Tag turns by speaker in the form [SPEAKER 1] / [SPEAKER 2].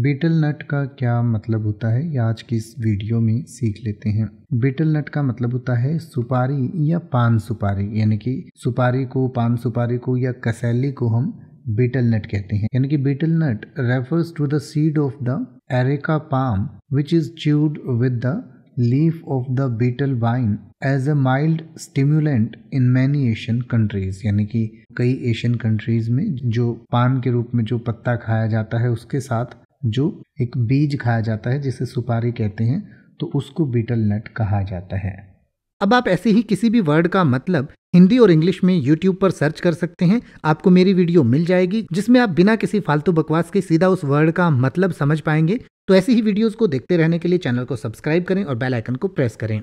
[SPEAKER 1] beetle नट का क्या मतलब होता है ये आज की इस वीडियो में सीख लेते हैं बीटल नट का मतलब होता है सुपारी या पान सुपारी यानी कि सुपारी को पान सुपारी को या कसैली को हम बीटल नट कहते हैं यानी कि betel nut refers to the seed of the areca palm which is chewed with the leaf of the betel vine as a mild stimulant in many Asian countries यानी कि कई एशियन कंट्रीज में जो पान के रूप में जो पत्ता खाया जाता है उसके साथ जो एक बीज खाया जाता है जिसे सुपारी कहते हैं तो उसको बीटल नट कहा जाता है अब आप ऐसे ही किसी भी वर्ड का मतलब हिंदी और इंग्लिश में यूट्यूब पर सर्च कर सकते हैं आपको मेरी वीडियो मिल जाएगी जिसमें आप बिना किसी फालतू बकवास के सीधा उस वर्ड का मतलब समझ पाएंगे तो ऐसी ही वीडियोस को देखते रहने के लिए चैनल को सब्सक्राइब करें और बेल आइकन को प्रेस करें